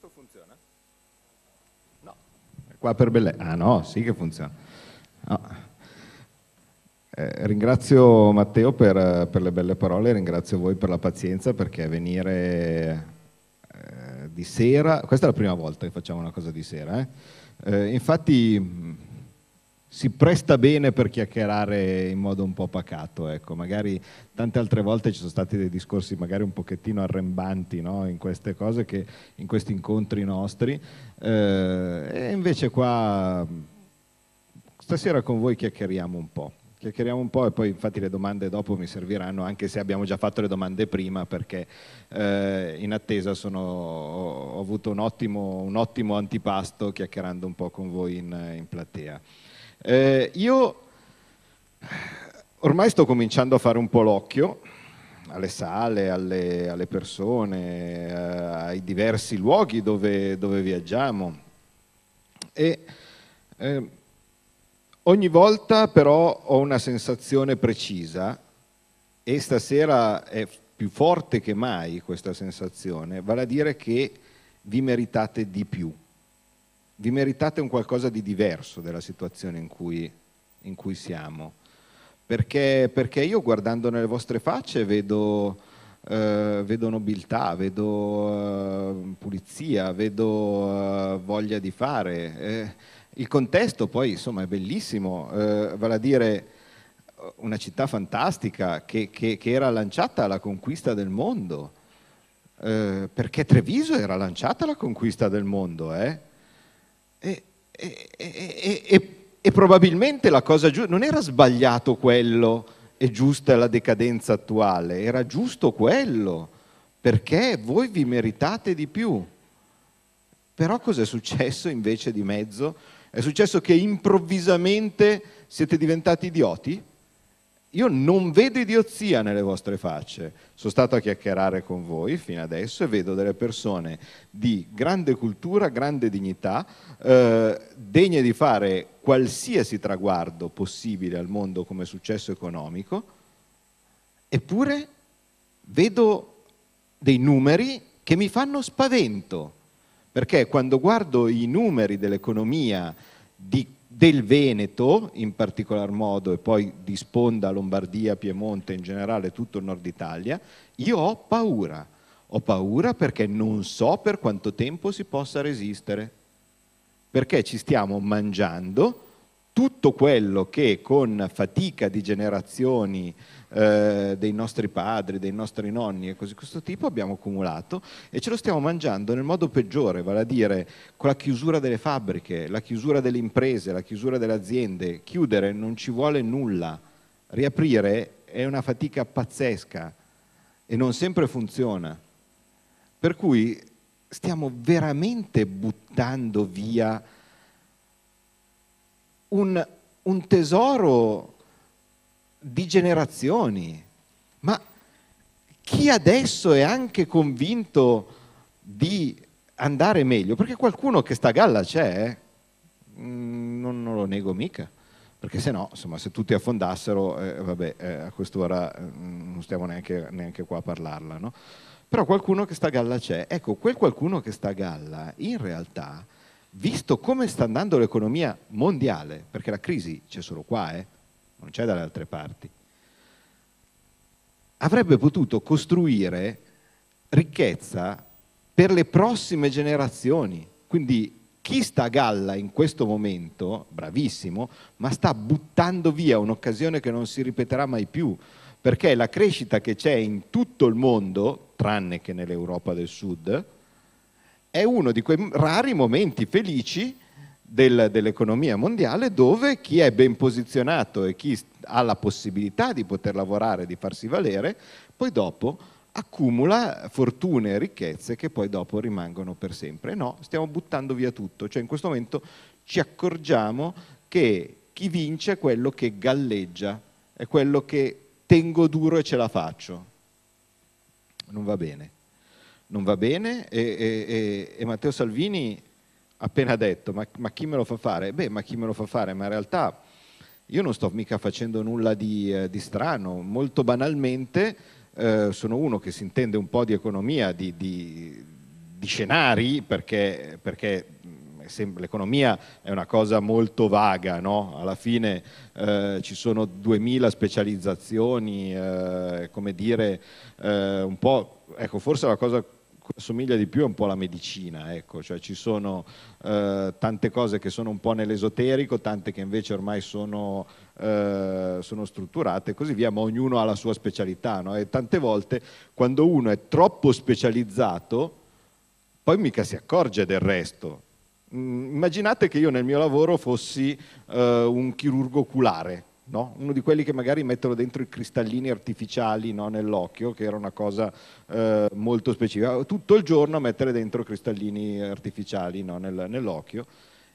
questo funziona? No. Qua per Belle... Ah no, sì che funziona. No. Eh, ringrazio Matteo per, per, le belle parole, ringrazio voi per la pazienza perché venire eh, di sera, questa è la prima volta che facciamo una cosa di sera, eh? eh infatti si presta bene per chiacchierare in modo un po' pacato, ecco. magari tante altre volte ci sono stati dei discorsi magari un pochettino arrembanti no? in queste cose, che, in questi incontri nostri, eh, e invece qua stasera con voi chiacchieriamo un po'. Chiacchieriamo un po' e poi infatti le domande dopo mi serviranno, anche se abbiamo già fatto le domande prima perché eh, in attesa sono, ho avuto un ottimo, un ottimo, antipasto chiacchierando un po' con voi in, in platea. Eh, io ormai sto cominciando a fare un po' l'occhio alle sale, alle, alle persone, eh, ai diversi luoghi dove, dove viaggiamo. E eh, ogni volta però ho una sensazione precisa e stasera è più forte che mai questa sensazione, vale a dire che vi meritate di più vi meritate un qualcosa di diverso della situazione in cui, in cui siamo. Perché, perché, io guardando nelle vostre facce vedo, eh, vedo nobiltà, vedo eh, pulizia, vedo eh, voglia di fare. Eh, il contesto poi insomma è bellissimo, eh, vale a dire una città fantastica che, che, che era lanciata alla conquista del mondo. Eh, perché Treviso era lanciata alla conquista del mondo, eh? E, e, e, e probabilmente la cosa giusta, non era sbagliato quello e giusta la decadenza attuale, era giusto quello, perché voi vi meritate di più. Però cos'è successo invece di mezzo? È successo che improvvisamente siete diventati idioti? Io non vedo idiozia nelle vostre facce. Sono stato a chiacchierare con voi fino adesso e vedo delle persone di grande cultura, grande dignità, eh, degne di fare qualsiasi traguardo possibile al mondo come successo economico, eppure vedo dei numeri che mi fanno spavento, perché quando guardo i numeri dell'economia di del Veneto in particolar modo e poi di sponda Lombardia, Piemonte, in generale tutto il nord Italia, io ho paura. Ho paura perché non so per quanto tempo si possa resistere, perché ci stiamo mangiando tutto quello che con fatica di generazioni eh, dei nostri padri, dei nostri nonni e così questo tipo abbiamo accumulato e ce lo stiamo mangiando nel modo peggiore, vale a dire con la chiusura delle fabbriche, la chiusura delle imprese, la chiusura delle aziende. Chiudere non ci vuole nulla, riaprire è una fatica pazzesca e non sempre funziona. Per cui stiamo veramente buttando via un, un tesoro di generazioni. Ma chi adesso è anche convinto di andare meglio, perché qualcuno che sta a galla c'è, eh? Mm, non, non, lo nego mica, perché se no, insomma, se tutti affondassero, eh, vabbè, eh, a quest'ora mm, non stiamo neanche, neanche, qua a parlarla, no? Però qualcuno che sta a galla c'è. Ecco, quel qualcuno che sta a galla, in realtà, visto come sta andando l'economia mondiale, perché la crisi c'è solo qua, eh? non c'è dalle altre parti, avrebbe potuto costruire ricchezza per le prossime generazioni. Quindi chi sta a galla in questo momento, bravissimo, ma sta buttando via un'occasione che non si ripeterà mai più, perché la crescita che c'è in tutto il mondo, tranne che nell'Europa del Sud, è uno di quei rari momenti felici del, dell'economia mondiale dove chi è ben posizionato e chi ha la possibilità di poter lavorare, di farsi valere, poi dopo accumula fortune e ricchezze che poi dopo rimangono per sempre. No, stiamo buttando via tutto, cioè in questo momento ci accorgiamo che chi vince è quello che galleggia, è quello che tengo duro e ce la faccio. Non va bene non va bene e, e, e Matteo Salvini ha appena detto ma, ma, chi me lo fa fare? Beh ma chi me lo fa fare? Ma in realtà io non sto mica facendo nulla di, eh, di strano, molto banalmente eh, sono uno che si intende un po' di economia, di, di, di scenari perché, perché mm, l'economia è una cosa molto vaga, no? alla fine eh, ci sono 2000 specializzazioni, eh, come dire, eh, un po', ecco, forse la cosa assomiglia di più è un po' la medicina, ecco, cioè ci sono eh, tante cose che sono un po' nell'esoterico, tante che invece ormai sono, eh, sono strutturate e così via, ma ognuno ha la sua specialità, no? E tante volte quando uno è troppo specializzato, poi mica si accorge del resto. Mm, immaginate che io nel mio lavoro fossi eh, un chirurgo oculare, no? uno di quelli che magari mettono dentro i cristallini artificiali no? nell'occhio, che era una cosa eh, molto specifica, tutto il giorno a mettere dentro cristallini artificiali no? Nel, nell'occhio.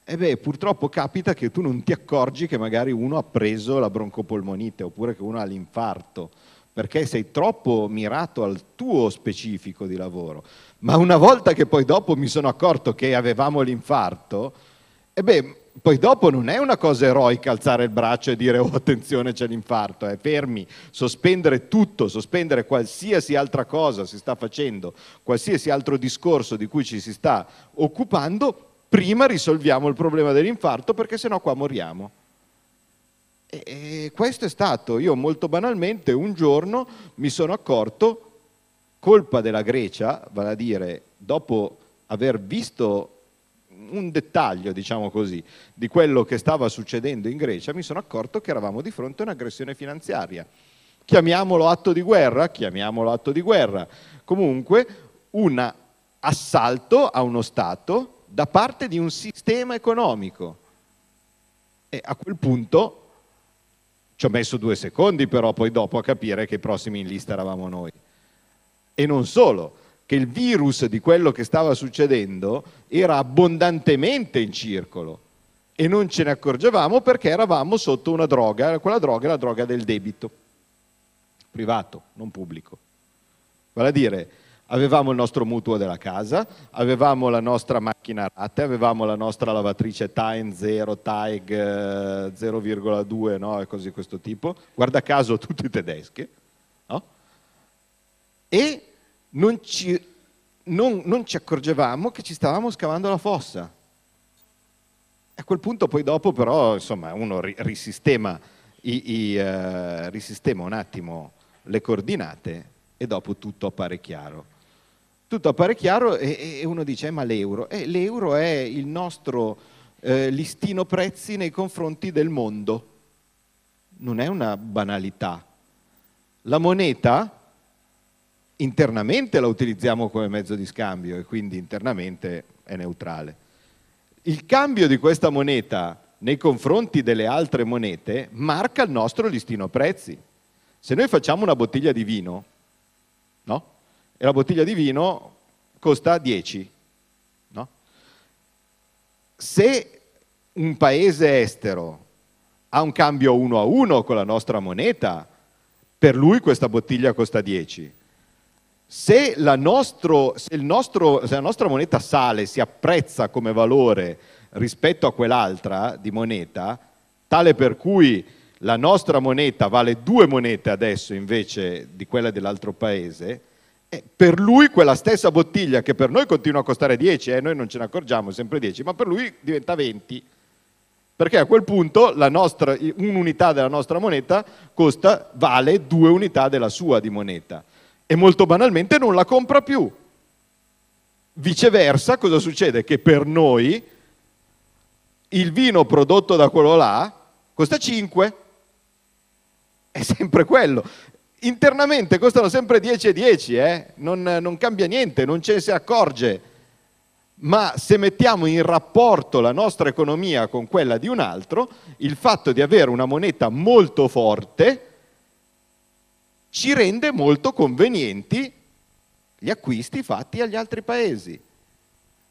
E beh, purtroppo capita che tu non ti accorgi che magari uno ha preso la broncopolmonite oppure che uno ha l'infarto perché sei troppo mirato al tuo specifico di lavoro. Ma una volta che poi dopo mi sono accorto che avevamo l'infarto, e beh, poi dopo non è una cosa eroica alzare il braccio e dire oh attenzione c'è l'infarto, eh, fermi, sospendere tutto, sospendere qualsiasi altra cosa si sta facendo, qualsiasi altro discorso di cui ci si sta occupando, prima risolviamo il problema dell'infarto perché sennò qua moriamo. E, e questo è stato, io molto banalmente un giorno mi sono accorto, colpa della Grecia, vale a dire dopo aver visto un dettaglio, diciamo così, di quello che stava succedendo in Grecia, mi sono accorto che eravamo di fronte a un'aggressione finanziaria. Chiamiamolo atto di guerra, chiamiamolo atto di guerra. Comunque un assalto a uno Stato da parte di un sistema economico. E a quel punto ci ho messo due secondi però poi dopo a capire che i prossimi in lista eravamo noi. E non solo, che il virus di quello che stava succedendo era abbondantemente in circolo e non ce ne accorgevamo perché eravamo sotto una droga, quella droga è la droga del debito, privato, non pubblico. Vale a dire, avevamo il nostro mutuo della casa, avevamo la nostra macchina rate, avevamo la nostra lavatrice Time 0, Taig 0,2 no? e cose di questo tipo, guarda caso tutte tedesche, no? e non ci, non, non ci accorgevamo che ci stavamo scavando la fossa. A quel punto poi dopo però insomma, uno risistema, i, i, eh, risistema un attimo le coordinate e dopo tutto appare chiaro. Tutto appare chiaro e, e uno dice eh, ma l'euro? Eh, l'euro è il nostro eh, listino prezzi nei confronti del mondo. Non è una banalità. La moneta internamente la utilizziamo come mezzo di scambio e quindi internamente è neutrale. Il cambio di questa moneta nei confronti delle altre monete marca il nostro listino prezzi. Se noi facciamo una bottiglia di vino, no? E la bottiglia di vino costa 10, no? Se un paese estero ha un cambio 1 a 1 con la nostra moneta, per lui questa bottiglia costa 10 se la, nostro, se, nostro, se la, nostra moneta sale, si apprezza come valore rispetto a quell'altra di moneta, tale per cui la nostra moneta vale due monete adesso invece di quella dell'altro paese, eh, per lui quella stessa bottiglia che per noi continua a costare 10, eh, noi non ce ne accorgiamo, sempre 10, ma per lui diventa 20, perché a quel punto nostra, un'unità della nostra moneta costa, vale due unità della sua di moneta e molto banalmente non la compra più. Viceversa, cosa succede? Che per noi il vino prodotto da quello là costa 5. È sempre quello. Internamente costano sempre 10 e 10, eh? non, non cambia niente, non ce ne si accorge. Ma se mettiamo in rapporto la nostra economia con quella di un altro, il fatto di avere una moneta molto forte ci rende molto convenienti gli acquisti fatti agli altri paesi.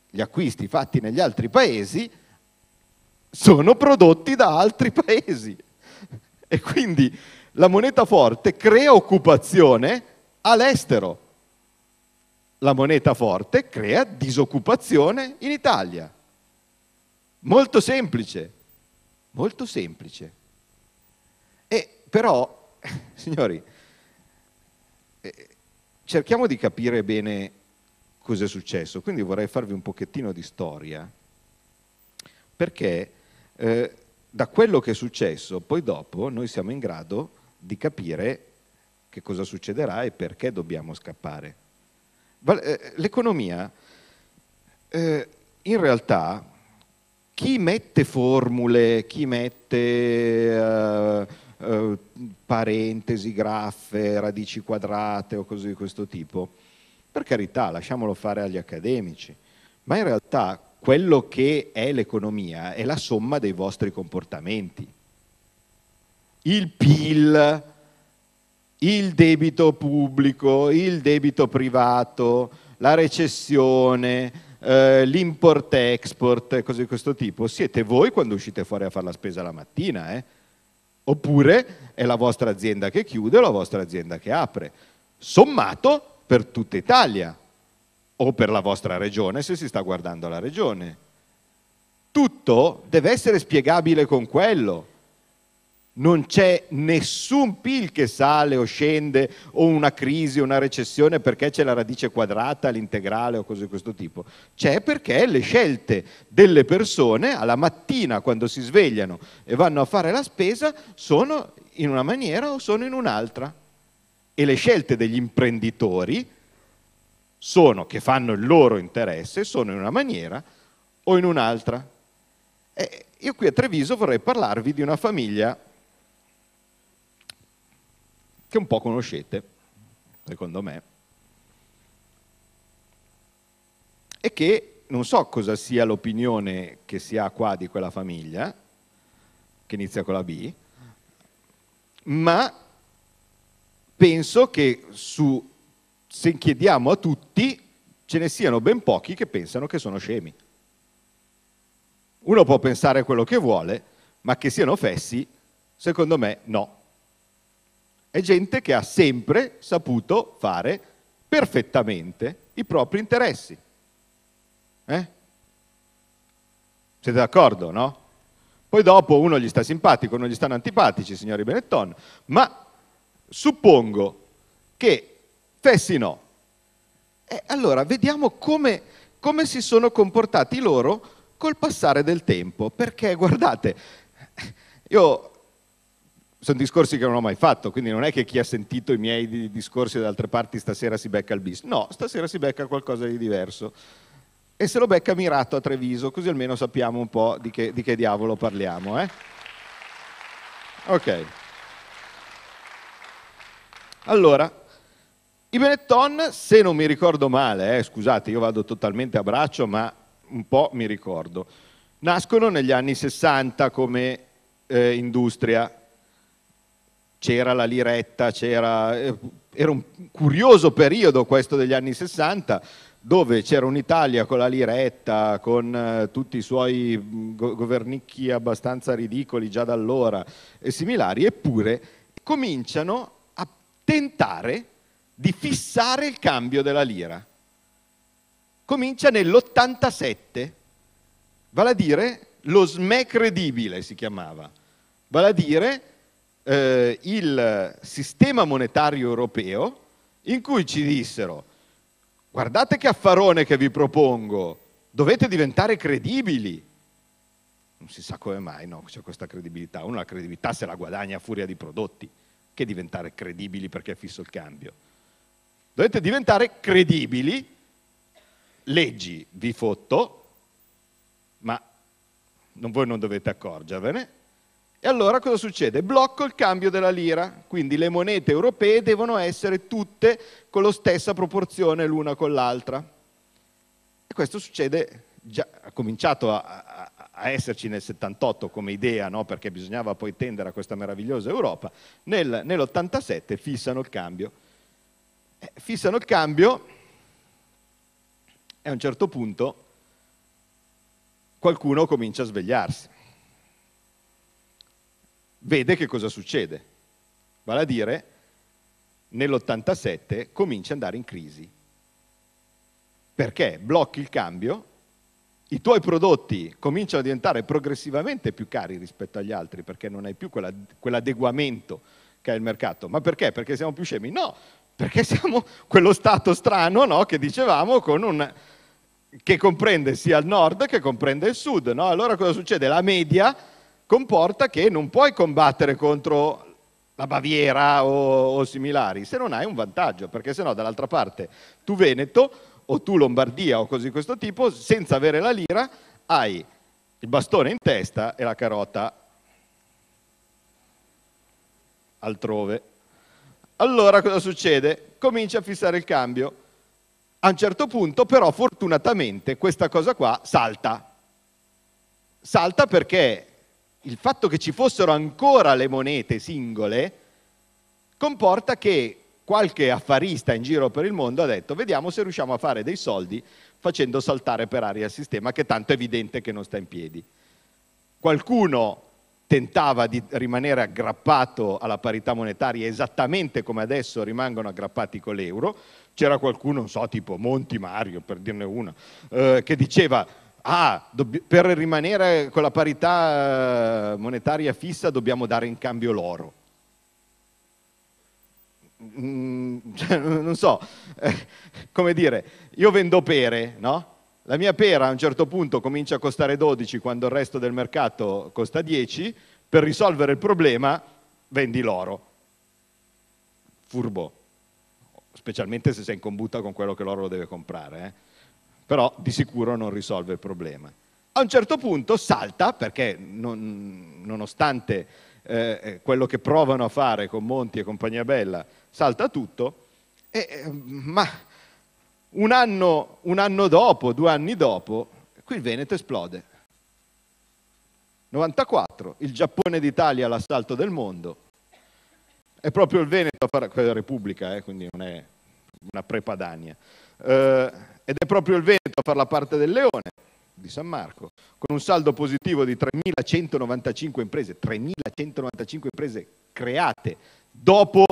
Gli acquisti fatti negli altri paesi sono prodotti da altri paesi. E quindi la moneta forte crea occupazione all'estero. La moneta forte crea disoccupazione in Italia. Molto semplice, molto semplice. E però, signori, cerchiamo di capire bene cosa è successo, quindi vorrei farvi un pochettino di storia, perché eh, da quello che è successo poi dopo noi siamo in grado di capire che cosa succederà e perché dobbiamo scappare. Eh, l'economia, eh, in realtà, chi mette formule, chi mette... Eh, eh, parentesi graffe, radici quadrate o cose di questo tipo, per carità lasciamolo fare agli accademici, ma in realtà quello che è l'economia è la somma dei vostri comportamenti. Il PIL, il debito pubblico, il debito privato, la recessione, eh, l'import-export, cose di questo tipo, siete voi quando uscite fuori a fare la spesa la mattina, eh? Oppure è la vostra azienda che chiude o la vostra azienda che apre. Sommato per tutta Italia o per la vostra regione se si sta guardando la regione. Tutto deve essere spiegabile con quello. Non c'è nessun PIL che sale o scende o una crisi o una recessione perché c'è la radice quadrata, l'integrale o cose di questo tipo. C'è perché le scelte delle persone alla mattina quando si svegliano e vanno a fare la spesa sono in una maniera o sono in un'altra. E le scelte degli imprenditori sono, che fanno il loro interesse, sono in una maniera o in un'altra. E io qui a Treviso vorrei parlarvi di una famiglia che un po' conoscete, secondo me, e che non so cosa sia l'opinione che si ha qua di quella famiglia, che inizia con la B, ma penso che su, se chiediamo a tutti ce ne siano ben pochi che pensano che sono scemi. Uno può pensare quello che vuole, ma che siano fessi, secondo me no. È gente che ha sempre saputo fare perfettamente i propri interessi. Eh? Siete d'accordo, no? Poi dopo uno gli sta simpatico, uno gli stanno antipatici, signori Benetton, ma suppongo che Fessi no. E allora vediamo come, come si sono comportati loro col passare del tempo, perché guardate, io sono discorsi che non ho mai fatto, quindi non è che chi ha sentito i miei discorsi da altre parti stasera si becca il bis, no, stasera si becca qualcosa di diverso. E se lo becca mirato a Treviso, così almeno sappiamo un po' di che, di che diavolo parliamo. Eh? Ok. Allora, i Benetton, se non mi ricordo male, eh, scusate, io vado totalmente a braccio, ma un po' mi ricordo, nascono negli anni 60 come eh, industria c'era la liretta, c'era... Eh, era un curioso periodo questo degli anni 60, dove c'era un'Italia con la liretta, con eh, tutti i suoi mm, governicchi abbastanza ridicoli già da allora e similari, eppure cominciano a tentare di fissare il cambio della lira. Comincia nell'87, vale a dire lo SME credibile si chiamava, vale a dire eh, il sistema monetario europeo in cui ci dissero guardate che affarone che vi propongo, dovete diventare credibili. Non si sa come mai no, c'è questa credibilità. Uno la credibilità se la guadagna a furia di prodotti, che diventare credibili perché è fisso il cambio. Dovete diventare credibili, leggi vi fotto, ma non, voi non dovete accorgervene, e allora cosa succede? Blocco il cambio della lira, quindi le monete europee devono essere tutte con la stessa proporzione l'una con l'altra. E questo succede, già, ha cominciato a, a, esserci nel 78 come idea, no? perché bisognava poi tendere a questa meravigliosa Europa, nel, nell'87 fissano il cambio. Eh, fissano il cambio e a un certo punto qualcuno comincia a svegliarsi vede che cosa succede. Vale a dire, nell'87 comincia ad andare in crisi. Perché blocchi il cambio, i tuoi prodotti cominciano a diventare progressivamente più cari rispetto agli altri perché non hai più quell'adeguamento che ha il mercato. Ma perché? Perché siamo più scemi? No, perché siamo quello stato strano no? che dicevamo con un, che comprende sia il nord che comprende il sud. No? Allora cosa succede? La media comporta che non puoi combattere contro la Baviera o, o similari se non hai un vantaggio, perché sennò dall'altra parte tu Veneto o tu Lombardia o cose di questo tipo, senza avere la lira, hai il bastone in testa e la carota altrove. Allora cosa succede? Comincia a fissare il cambio. A un certo punto però fortunatamente questa cosa qua salta. Salta perché il fatto che ci fossero ancora le monete singole comporta che qualche affarista in giro per il mondo ha detto vediamo se riusciamo a fare dei soldi facendo saltare per aria il sistema che tanto è evidente che non sta in piedi. Qualcuno tentava di rimanere aggrappato alla parità monetaria esattamente come adesso rimangono aggrappati con l'euro, c'era qualcuno, non so, tipo Monti Mario, per dirne una, eh, che diceva ah, per rimanere con la parità eh, monetaria fissa dobbiamo dare in cambio l'oro. Mm, cioè, non so, eh, come dire, io vendo pere, no? La mia pera a un certo punto comincia a costare 12 quando il resto del mercato costa 10, per risolvere il problema vendi l'oro. Furbo, specialmente se sei in combutta con quello che l'oro deve comprare. Eh? però di sicuro non risolve il problema. A un certo punto salta, perché non, nonostante eh, quello che provano a fare con Monti e compagnia bella, salta tutto, e, eh, ma un anno, un anno dopo, due anni dopo, qui il Veneto esplode. 94, il Giappone d'Italia all'assalto del mondo. È proprio il Veneto a fare, quella Repubblica, eh, quindi non è una prepadania. Eh, ed è proprio il Veneto a far la parte del leone di San Marco, con un saldo positivo di 3.195 imprese, 3.195 imprese create dopo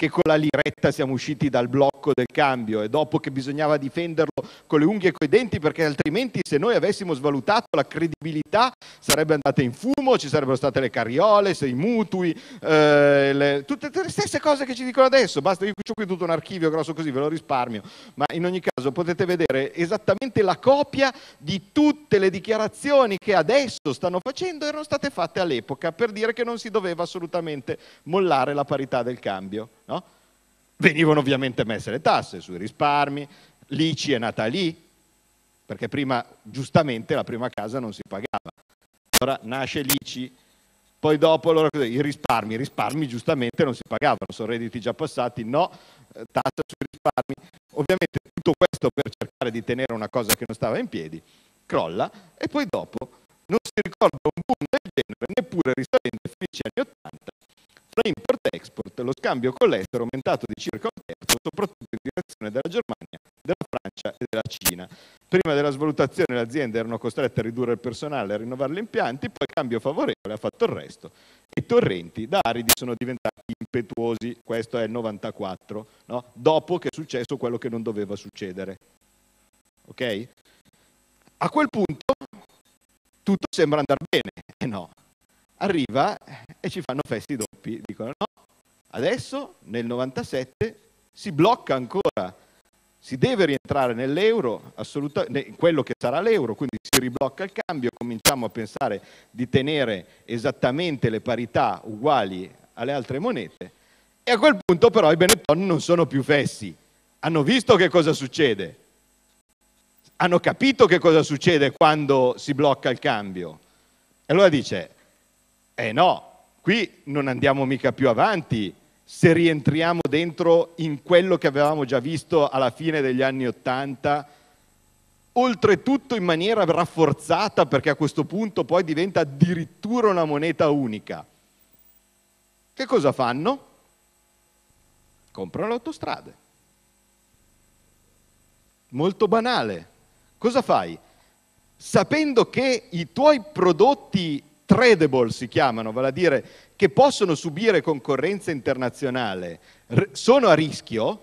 che con la liretta siamo usciti dal blocco del cambio e dopo che bisognava difenderlo con le unghie e coi denti perché altrimenti se noi avessimo svalutato la credibilità sarebbe andata in fumo, ci sarebbero state le carriole, i mutui, eh, le... tutte le stesse cose che ci dicono adesso, basta io ho qui tutto un archivio grosso così, ve lo risparmio, ma in ogni caso potete vedere esattamente la copia di tutte le dichiarazioni che adesso stanno facendo erano state fatte all'epoca per dire che non si doveva assolutamente mollare la parità del cambio no? venivano ovviamente messe le tasse sui risparmi, l'ICI è nata lì, perché prima, giustamente, la prima casa non si pagava. Allora nasce l'ICI, poi dopo allora, i risparmi, i risparmi giustamente non si pagavano, sono redditi già passati, no, eh, tassa sui risparmi. Ovviamente tutto questo per cercare di tenere una cosa che non stava in piedi, crolla e poi dopo non si ricorda un boom del genere neppure risalendo ai 15 anni 80 tra import-export e lo scambio con l'estero è aumentato di circa un terzo, soprattutto in direzione della Germania, della Francia e della Cina. Prima della svalutazione le aziende erano costrette a ridurre il personale e a rinnovare gli impianti, poi il cambio favorevole ha fatto il resto. I torrenti da aridi sono diventati impetuosi, questo è il 94, no? dopo che è successo quello che non doveva succedere. Okay? A quel punto tutto sembra andare bene, e eh no, arriva e ci fanno festi doppi. Dicono no, adesso nel 97 si blocca ancora, si deve rientrare nell'euro, in quello che sarà l'euro, quindi si riblocca il cambio, cominciamo a pensare di tenere esattamente le parità uguali alle altre monete e a quel punto però i Benetton non sono più fessi, hanno visto che cosa succede, hanno capito che cosa succede quando si blocca il cambio. E allora dice, eh no, qui non andiamo mica più avanti se rientriamo dentro in quello che avevamo già visto alla fine degli anni Ottanta, oltretutto in maniera rafforzata perché a questo punto poi diventa addirittura una moneta unica. Che cosa fanno? Comprano le autostrade. Molto banale. Cosa fai? Sapendo che i tuoi prodotti tradable si chiamano, vale a dire che possono subire concorrenza internazionale, sono a rischio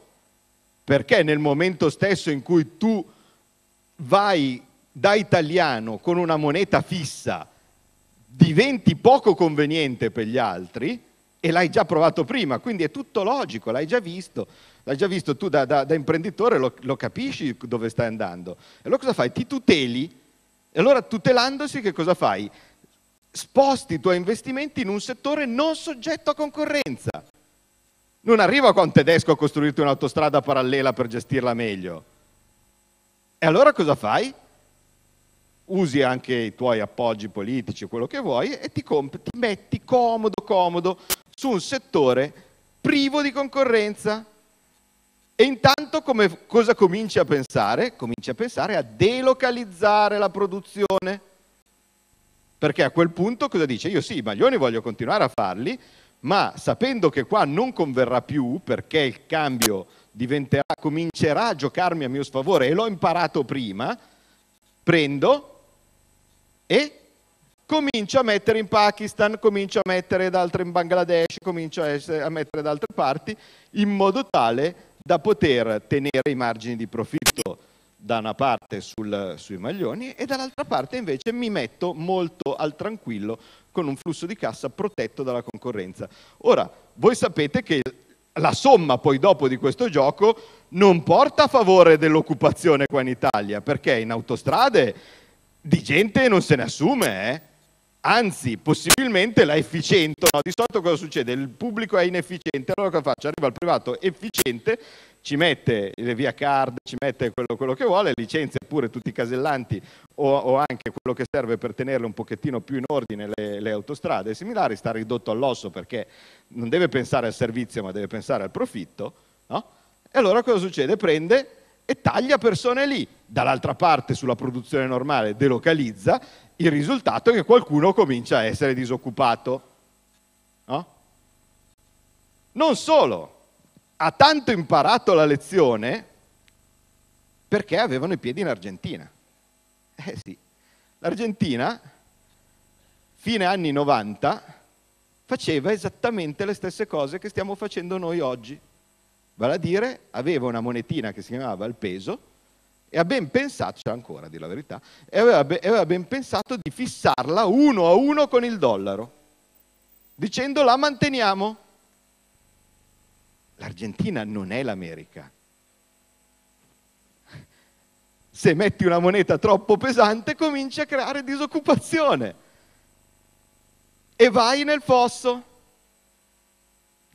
perché nel momento stesso in cui tu vai da italiano con una moneta fissa diventi poco conveniente per gli altri e l'hai già provato prima, quindi è tutto logico, l'hai già visto, l'hai già visto tu da, da, da imprenditore, lo, lo, capisci dove stai andando. E allora cosa fai? Ti tuteli. E allora tutelandosi che cosa fai? sposti i tuoi investimenti in un settore non soggetto a concorrenza. Non arriva con un tedesco a costruirti un'autostrada parallela per gestirla meglio. E allora cosa fai? Usi anche i tuoi appoggi politici, quello che vuoi, e ti, comp- ti metti comodo, comodo su un settore privo di concorrenza. E intanto come, cosa cominci a pensare? Cominci a pensare a delocalizzare la produzione perché a quel punto cosa dice? Io sì, i maglioni voglio continuare a farli, ma sapendo che qua non converrà più perché il cambio comincerà a giocarmi a mio sfavore e l'ho imparato prima, prendo e comincio a mettere in Pakistan, comincio a mettere da altre in Bangladesh, comincio a, essere, a mettere da altre parti, in modo tale da poter tenere i margini di profitto da una parte sul, sui maglioni e dall'altra parte invece mi metto molto al tranquillo con un flusso di cassa protetto dalla concorrenza. Ora, voi sapete che la somma poi dopo di questo gioco non porta a favore dell'occupazione qua in Italia, perché in autostrade di gente non se ne assume, eh? anzi possibilmente la efficiente, no? di solito cosa succede? Il pubblico è inefficiente, allora cosa faccio? Arriva il privato efficiente ci mette le via card, ci mette quello, quello che vuole, licenzia pure tutti i casellanti o, o, anche quello che serve per tenerle un pochettino più in ordine le, le autostrade e similari, sta ridotto all'osso perché non deve pensare al servizio ma deve pensare al profitto, no? E allora cosa succede? Prende e taglia persone lì, dall'altra parte sulla produzione normale delocalizza, il risultato è che qualcuno comincia a essere disoccupato. No? Non solo, ha tanto imparato la lezione perché avevano i piedi in Argentina. Eh sì, l'Argentina, fine anni 90, faceva esattamente le stesse cose che stiamo facendo noi oggi. Vale a dire, aveva una monetina che si chiamava il peso e ha ben pensato, c'era ancora a la verità, e aveva, ben, aveva ben pensato di fissarla uno a uno con il dollaro, dicendo la manteniamo l'Argentina non è l'America. Se metti una moneta troppo pesante cominci a creare disoccupazione e vai nel fosso.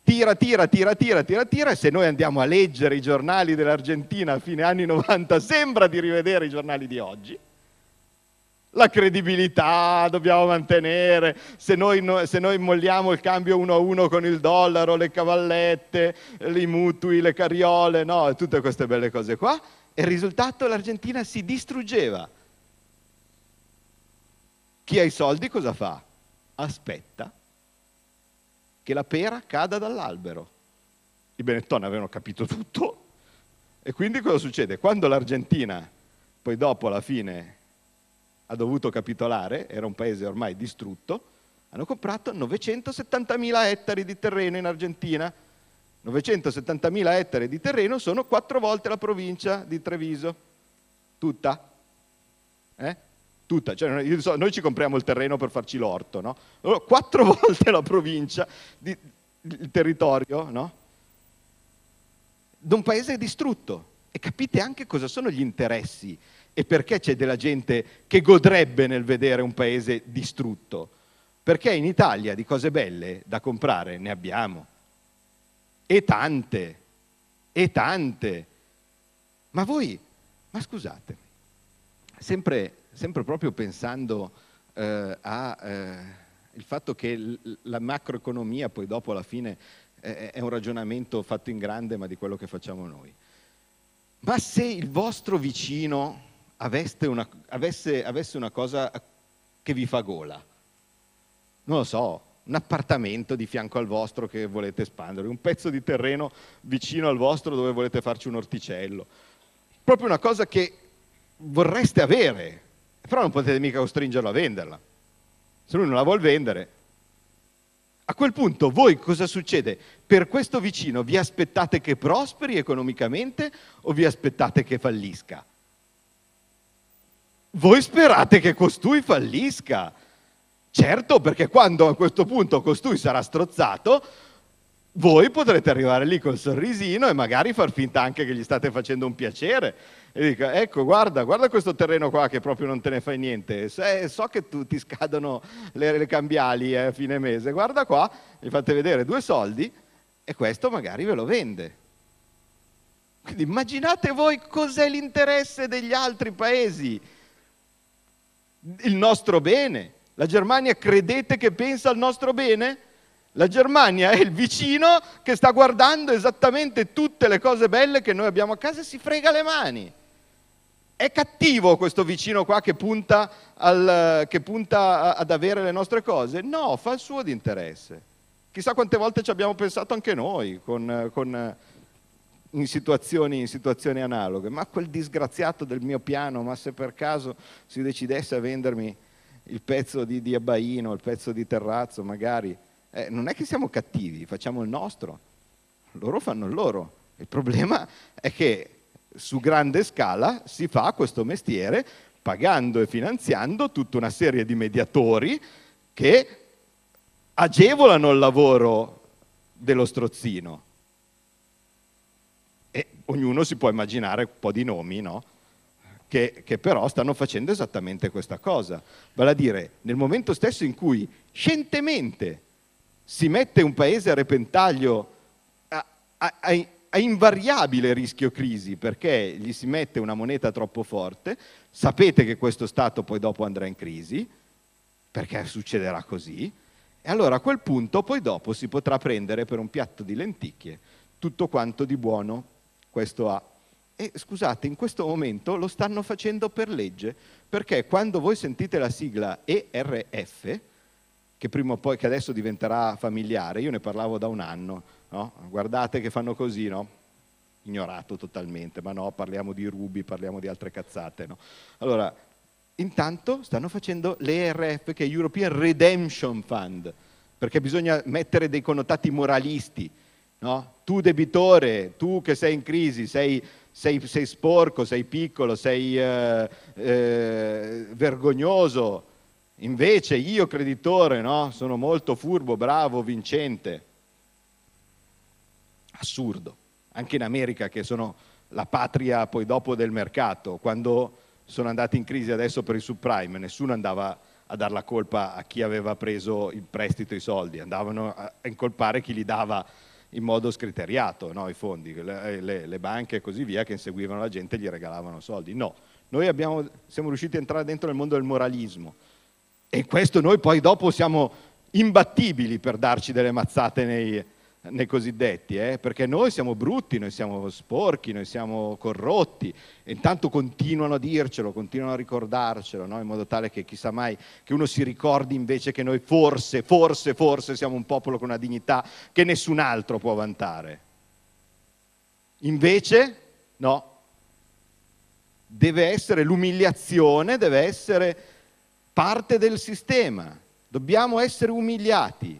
Tira, tira, tira, tira, tira, tira e se noi andiamo a leggere i giornali dell'Argentina a fine anni 90 sembra di rivedere i giornali di oggi. La credibilità dobbiamo mantenere, se noi, se noi molliamo il cambio uno a uno con il dollaro, le cavallette, i mutui, le carriole, no, tutte queste belle cose qua. E il risultato l'Argentina si distruggeva. Chi ha i soldi cosa fa? Aspetta che la pera cada dall'albero. I Benettoni avevano capito tutto. E quindi cosa succede? Quando l'Argentina, poi dopo alla fine ha dovuto capitolare, era un paese ormai distrutto, hanno comprato 970.000 ettari di terreno in Argentina. 970.000 ettari di terreno sono quattro volte la provincia di Treviso, tutta. Eh? Tutta, cioè, so, noi ci compriamo il terreno per farci l'orto, no? quattro volte la provincia, di, il territorio, no? un paese distrutto. E capite anche cosa sono gli interessi e perché c'è della gente che godrebbe nel vedere un paese distrutto? Perché in Italia di cose belle da comprare ne abbiamo. E tante, e tante. Ma voi, ma scusate, sempre, sempre proprio pensando eh, al eh, fatto che l- la macroeconomia poi dopo alla fine eh, è un ragionamento fatto in grande ma di quello che facciamo noi. Ma se il vostro vicino una, avesse, avesse una cosa che vi fa gola. Non lo so, un appartamento di fianco al vostro che volete espandere, un pezzo di terreno vicino al vostro dove volete farci un orticello. Proprio una cosa che vorreste avere, però non potete mica costringerlo a venderla. Se lui non la vuol vendere, a quel punto voi cosa succede? Per questo vicino vi aspettate che prosperi economicamente o vi aspettate che fallisca? voi sperate che costui fallisca. Certo, perché quando a questo punto costui sarà strozzato, voi potrete arrivare lì col sorrisino e magari far finta anche che gli state facendo un piacere. E dico, ecco, guarda, guarda questo terreno qua che proprio non te ne fai niente. so che tu, ti scadono le, le cambiali eh, a fine mese. Guarda qua, gli fate vedere due soldi e questo magari ve lo vende. Quindi immaginate voi cos'è l'interesse degli altri paesi il nostro bene. La Germania credete che pensa al nostro bene? La Germania è il vicino che sta guardando esattamente tutte le cose belle che noi abbiamo a casa e si frega le mani. È cattivo questo vicino qua che punta, al, che punta ad avere le nostre cose? No, fa il suo di interesse. Chissà quante volte ci abbiamo pensato anche noi con, con in situazioni, in situazioni analoghe, ma quel disgraziato del mio piano, ma se per caso si decidesse a vendermi il pezzo di, di Abbaino, il pezzo di Terrazzo, magari, eh, non è che siamo cattivi, facciamo il nostro, loro fanno il loro. Il problema è che su grande scala si fa questo mestiere pagando e finanziando tutta una serie di mediatori che agevolano il lavoro dello strozzino ognuno si può immaginare un po' di nomi, no? Che, che, però stanno facendo esattamente questa cosa. Vale a dire, nel momento stesso in cui scientemente si mette un paese a repentaglio, a, a, a, a invariabile rischio crisi, perché gli si mette una moneta troppo forte, sapete che questo Stato poi dopo andrà in crisi, perché succederà così, e allora a quel punto poi dopo si potrà prendere per un piatto di lenticchie tutto quanto di buono questo ha. E scusate, in questo momento lo stanno facendo per legge, perché quando voi sentite la sigla ERF, che prima o poi, che adesso diventerà familiare, io ne parlavo da un anno, no? guardate che fanno così, no? ignorato totalmente, ma no, parliamo di rubi, parliamo di altre cazzate. No? Allora, intanto stanno facendo l'ERF, che è European Redemption Fund, perché bisogna mettere dei connotati moralisti, No? Tu debitore, tu che sei in crisi, sei, sei, sei sporco, sei piccolo, sei eh, eh, vergognoso. Invece io creditore, no? sono molto furbo, bravo, vincente. Assurdo. Anche in America che sono la patria poi dopo del mercato, quando sono andati in crisi adesso per il subprime, nessuno andava a dar la colpa a chi aveva preso in prestito i soldi, andavano a incolpare chi li dava in modo scriteriato no, i fondi, le, le, le, banche e così via che inseguivano la gente e gli regalavano soldi. No, noi abbiamo, siamo riusciti a entrare dentro nel mondo del moralismo e in questo noi poi dopo siamo imbattibili per darci delle mazzate nei, nei cosiddetti, eh? perché noi siamo brutti, noi siamo sporchi, noi siamo corrotti, e intanto continuano a dircelo, continuano a ricordarcelo, no? in modo tale che chissà mai che uno si ricordi invece che noi forse, forse, forse siamo un popolo con una dignità che nessun altro può vantare. Invece, no, deve essere l'umiliazione, deve essere parte del sistema, dobbiamo essere umiliati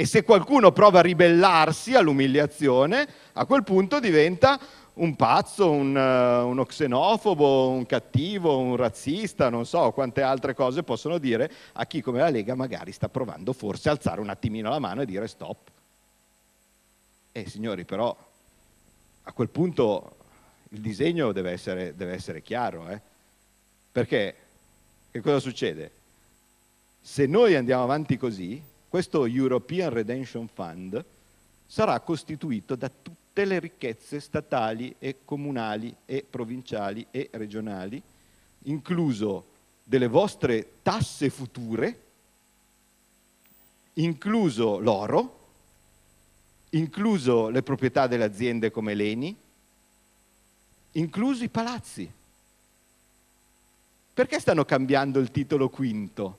e se qualcuno prova a ribellarsi all'umiliazione, a quel punto diventa un pazzo, un, uh, uno xenofobo, un cattivo, un razzista, non so quante altre cose possono dire a chi come la Lega magari sta provando forse a alzare un attimino la mano e dire stop. Eh signori, però a quel punto il disegno deve essere, deve essere chiaro, eh? perché che cosa succede? Se noi andiamo avanti così, questo European Redemption Fund sarà costituito da tutte le ricchezze statali e comunali e provinciali e regionali, incluso delle vostre tasse future, incluso l'oro, incluso le proprietà delle aziende come l'ENI, inclusi i palazzi. Perché stanno cambiando il titolo quinto?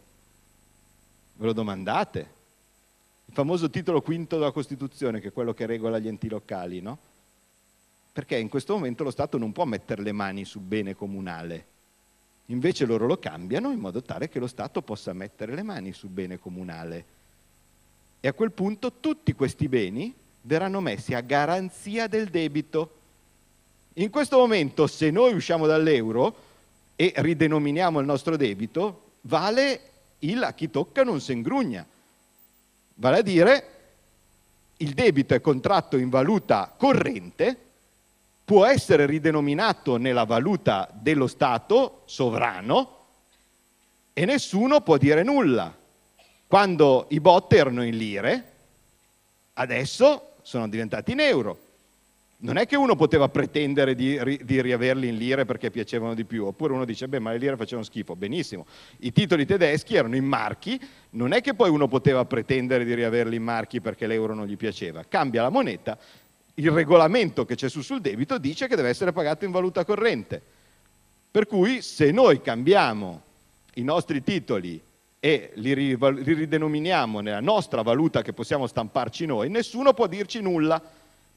Ve lo domandate? il famoso titolo quinto della Costituzione, che è quello che regola gli enti locali, no? Perché in questo momento lo Stato non può mettere le mani sul bene comunale, invece loro lo cambiano in modo tale che lo Stato possa mettere le mani sul bene comunale. E a quel punto tutti questi beni verranno messi a garanzia del debito. In questo momento, se noi usciamo dall'euro e ridenominiamo il nostro debito, vale il a chi tocca non si ingrugna Vale a dire, il debito è contratto in valuta corrente, può essere ridenominato nella valuta dello Stato sovrano e nessuno può dire nulla. Quando i bot erano in lire, adesso sono diventati in euro non è che uno poteva pretendere di, di, riaverli in lire perché piacevano di più, oppure uno dice, beh, ma le lire facevano schifo, benissimo. I titoli tedeschi erano in marchi, non è che poi uno poteva pretendere di riaverli in marchi perché l'euro non gli piaceva. Cambia la moneta, il regolamento che c'è su sul debito dice che deve essere pagato in valuta corrente. Per cui se noi cambiamo i nostri titoli e li, ridenominiamo nella nostra valuta che possiamo stamparci noi, nessuno può dirci nulla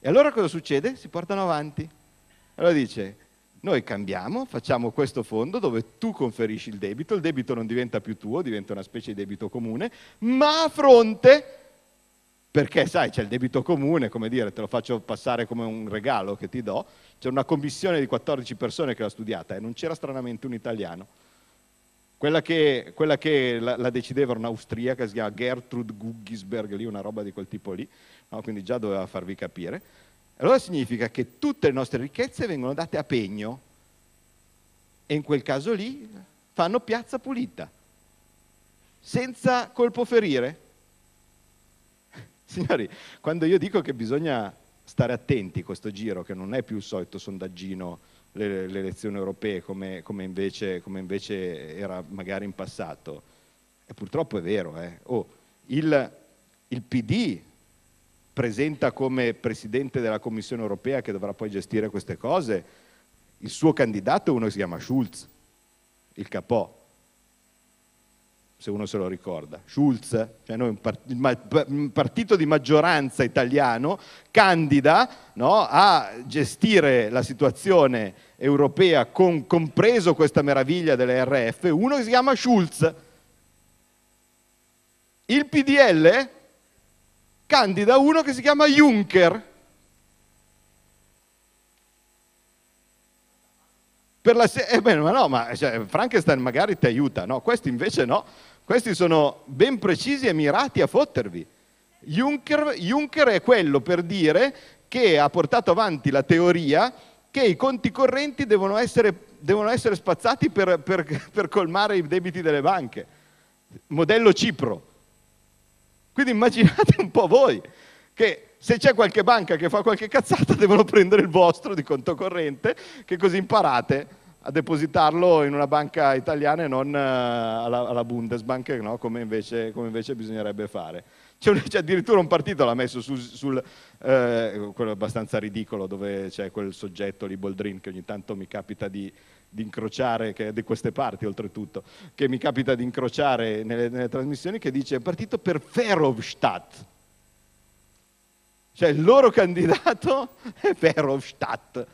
e allora cosa succede? Si portano avanti. Allora dice, noi cambiamo, facciamo questo fondo dove tu conferisci il debito, il debito non diventa più tuo, diventa una specie di debito comune, ma a fronte, perché sai c'è il debito comune, come dire, te lo faccio passare come un regalo che ti do, c'è una commissione di 14 persone che l'ha studiata e non c'era stranamente un italiano quella che, quella che la, la, decideva era un'austriaca, si chiama Gertrude Guggisberg, lì una roba di quel tipo lì, no? quindi già doveva farvi capire. Allora significa che tutte le nostre ricchezze vengono date a pegno e in quel caso lì fanno piazza pulita, senza colpo ferire. Signori, quando io dico che bisogna stare attenti a questo giro, che non è più il solito sondaggino le, le elezioni europee come, come, invece, come, invece, era magari in passato. E purtroppo è vero. Eh. Oh, il, il PD presenta come presidente della Commissione europea che dovrà poi gestire queste cose il suo candidato è uno che si chiama Schulz, il capò se uno se lo ricorda, Schulz, cioè noi un, partito di maggioranza italiano candida no, a gestire la situazione europea con, compreso questa meraviglia delle RF, uno si chiama Schulz. Il PDL candida uno che si chiama Juncker. per la se- eh beh, ma no, ma cioè, Frankenstein magari ti aiuta, no? Questo invece no, questi sono ben precisi e mirati a fottervi. Juncker, Juncker è quello per dire che ha portato avanti la teoria che i conti correnti devono essere, devono essere spazzati per, per, per colmare i debiti delle banche. Modello Cipro. Quindi immaginate un po' voi che se c'è qualche banca che fa qualche cazzata devono prendere il vostro di conto corrente che così imparate a depositarlo in una banca italiana e non eh, alla, alla Bundesbank, no? come, invece, come, invece, bisognerebbe fare. C'è, un, c'è, addirittura un partito l'ha messo sul, sul eh, quello abbastanza ridicolo, dove c'è quel soggetto lì, Boldrin, che ogni tanto mi capita di, di incrociare, che è di queste parti oltretutto, che mi capita di incrociare nelle, nelle trasmissioni, che dice partito per Verhofstadt. Cioè il loro candidato è Verhofstadt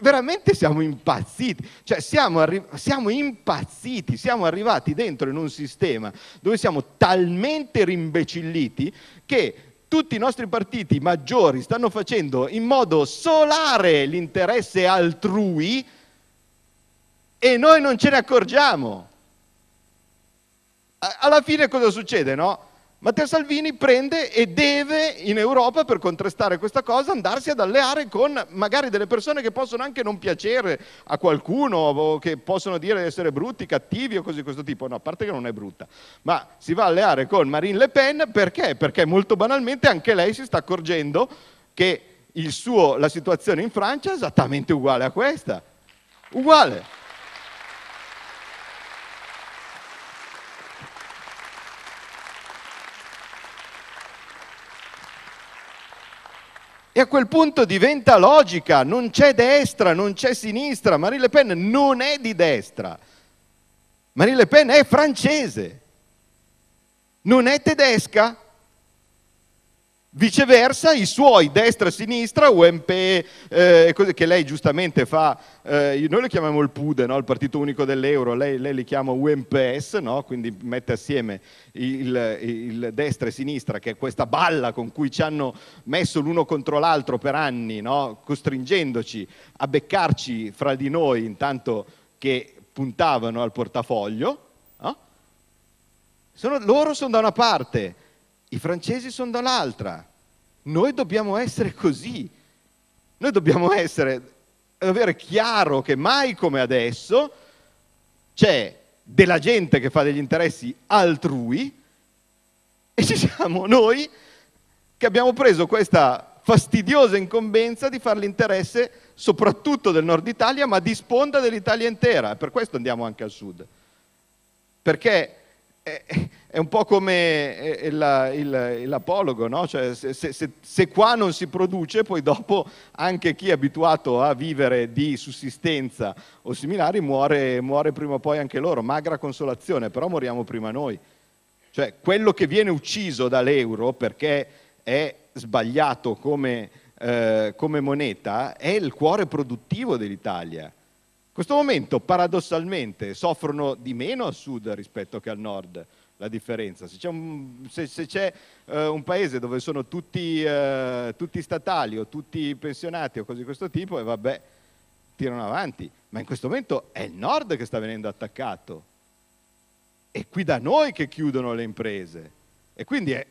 veramente siamo impazziti, cioè siamo, arri- siamo, impazziti, siamo arrivati dentro in un sistema dove siamo talmente rimbecilliti che tutti i nostri partiti maggiori stanno facendo in modo solare l'interesse altrui e noi non ce ne accorgiamo. Alla fine cosa succede, no? Matteo Salvini prende e deve in Europa, per contrastare questa cosa, andarsi ad alleare con magari delle persone che possono anche non piacere a qualcuno, o che possono dire di essere brutti, cattivi o cose di questo tipo. No, a parte che non è brutta. Ma si va a alleare con Marine Le Pen perché? Perché molto banalmente anche lei si sta accorgendo che suo, la situazione in Francia è esattamente uguale a questa. Uguale. E a quel punto diventa logica, non c'è destra, non c'è sinistra, Marine Le Pen non è di destra, Marine Le Pen è francese, non è tedesca, Viceversa, i suoi destra, e sinistra, UMP, eh, che lei giustamente fa, eh, noi lo chiamiamo il PUDE, no? il Partito Unico dell'Euro, lei, lei, li chiama UMPS, no? quindi mette assieme il, il, destra e sinistra, che è questa balla con cui ci hanno messo l'uno contro l'altro per anni, no? costringendoci a beccarci fra di noi intanto che puntavano al portafoglio. Sono, loro sono da una parte i francesi sono dall'altra. Noi dobbiamo essere così. Noi dobbiamo essere, avere chiaro che mai come adesso c'è della gente che fa degli interessi altrui e ci siamo noi che abbiamo preso questa fastidiosa incombenza di fare l'interesse soprattutto del nord Italia, ma di sponda dell'Italia intera. Per questo andiamo anche al sud. Perché è un po' come il, il, l'apologo, no? cioè, se, se, se, qua non si produce, poi dopo anche chi è abituato a vivere di sussistenza o similari muore, muore prima o poi anche loro, magra consolazione, però moriamo prima noi. Cioè, quello che viene ucciso dall'euro perché è sbagliato come, eh, come moneta è il cuore produttivo dell'Italia questo momento paradossalmente soffrono di meno a sud rispetto che al nord la differenza. Se c'è un, se, se c'è, eh, un paese dove sono tutti, eh, tutti, statali o tutti pensionati o cose di questo tipo, e vabbè, tirano avanti. Ma in questo momento è il nord che sta venendo attaccato. È qui da noi che chiudono le imprese. E quindi è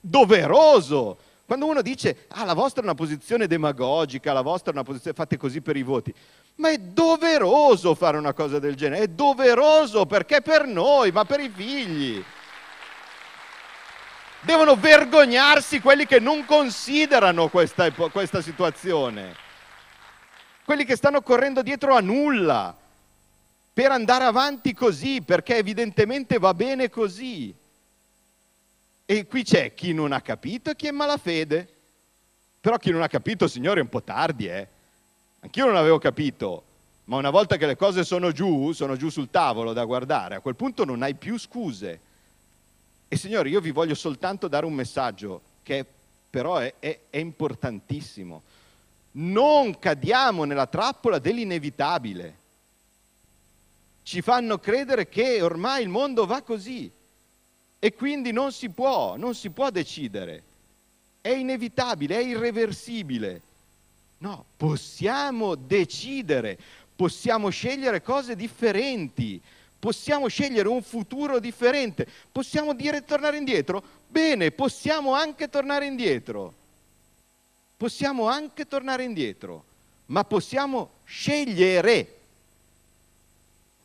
doveroso. Quando uno dice, ah, la vostra è una posizione demagogica, la vostra è una posizione, fate così per i voti. Ma è doveroso fare una cosa del genere, è doveroso perché per noi, ma per i figli. Devono vergognarsi quelli che non considerano questa, questa situazione, quelli che stanno correndo dietro a nulla per andare avanti così, perché evidentemente va bene così. E qui c'è chi non ha capito e chi è malafede. Però chi non ha capito, signore, è un po' tardi, eh. Anch'io non avevo capito, ma una volta che le cose sono giù, sono giù sul tavolo da guardare, a quel punto non hai più scuse. E signori, io vi voglio soltanto dare un messaggio che però è, è, è importantissimo. Non cadiamo nella trappola dell'inevitabile. Ci fanno credere che ormai il mondo va così e quindi non si può, non si può decidere. È inevitabile, è irreversibile. No, possiamo decidere, possiamo scegliere cose differenti, possiamo scegliere un futuro differente, possiamo dire tornare indietro? Bene, possiamo anche tornare indietro. Possiamo anche tornare indietro, ma possiamo scegliere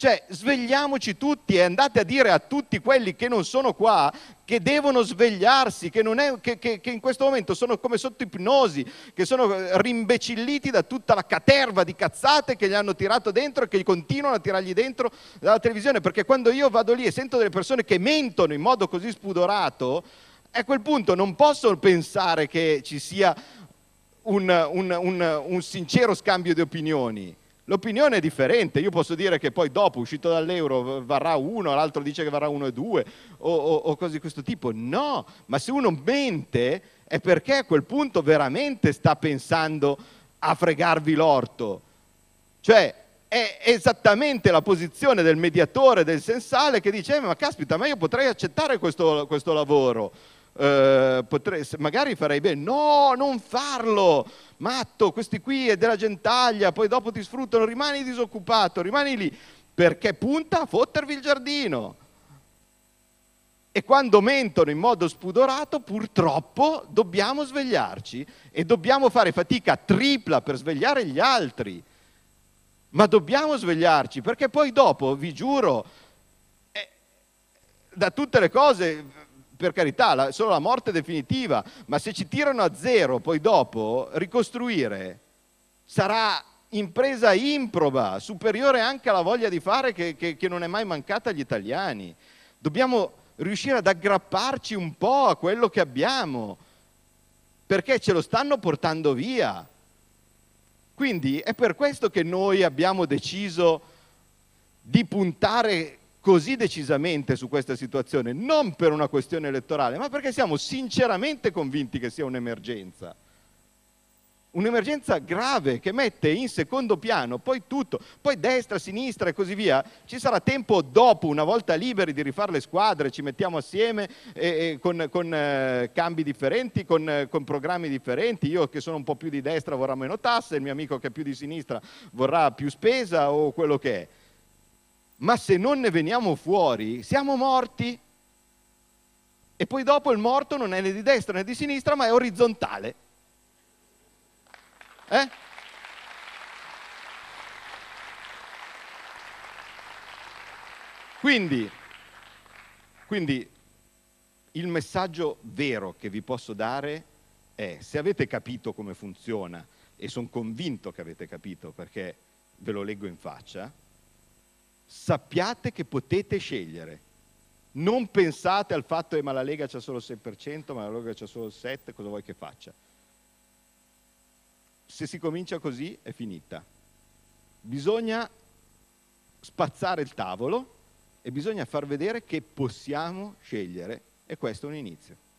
cioè, svegliamoci tutti e andate a dire a tutti quelli che non sono qua che devono svegliarsi, che, è, che, che, che in questo momento sono come sotto ipnosi, che sono eh, rimbecilliti da tutta la caterva di cazzate che gli hanno tirato dentro e che continuano a tirargli dentro dalla televisione. Perché quando io vado lì e sento delle persone che mentono in modo così spudorato, a quel punto non posso pensare che ci sia un, un, un, un sincero scambio di opinioni L'opinione è differente, io posso dire che poi dopo, uscito dall'euro, varrà uno, l'altro dice che varrà 1,2 o, o, o cose di questo tipo. No, ma se uno mente è perché a quel punto veramente sta pensando a fregarvi l'orto. Cioè, è esattamente la posizione del mediatore, del sensale, che dice, eh, ma caspita, ma io potrei accettare questo, questo lavoro eh, potrei, magari farei bene, no, non farlo, matto, questi qui è della gentaglia, poi dopo ti sfruttano, rimani disoccupato, rimani lì, perché punta a fottervi il giardino. E quando mentono in modo spudorato, purtroppo dobbiamo svegliarci e dobbiamo fare fatica tripla per svegliare gli altri. Ma dobbiamo svegliarci perché poi dopo, vi giuro, eh, da tutte le cose per carità, la, solo la morte definitiva, ma se ci tirano a zero poi dopo, ricostruire sarà impresa improba, superiore anche alla voglia di fare che, che, che non è mai mancata agli italiani. Dobbiamo riuscire ad aggrapparci un po' a quello che abbiamo, perché ce lo stanno portando via. Quindi è per questo che noi abbiamo deciso di puntare così decisamente su questa situazione, non per una questione elettorale, ma perché siamo sinceramente convinti che sia un'emergenza. Un'emergenza grave che mette in secondo piano poi tutto, poi destra, sinistra e così via. Ci sarà tempo dopo, una volta liberi, di rifare le squadre, ci mettiamo assieme eh, eh, con, con eh, cambi differenti, con, eh, con, programmi differenti. Io che sono un po' più di destra vorrà meno tasse, il mio amico che è più di sinistra vorrà più spesa o quello che è ma se non ne veniamo fuori siamo morti. E poi dopo il morto non è né di destra né di sinistra, ma è orizzontale. Eh? Quindi, quindi il messaggio vero che vi posso dare è, se avete capito come funziona, e sono convinto che avete capito perché ve lo leggo in faccia, sappiate che potete scegliere. Non pensate al fatto che eh, ma la Lega c'ha solo il 6%, ma la Lega c'ha solo il 7%, cosa vuoi che faccia? Se si comincia così è finita. Bisogna spazzare il tavolo e bisogna far vedere che possiamo scegliere e questo è un inizio.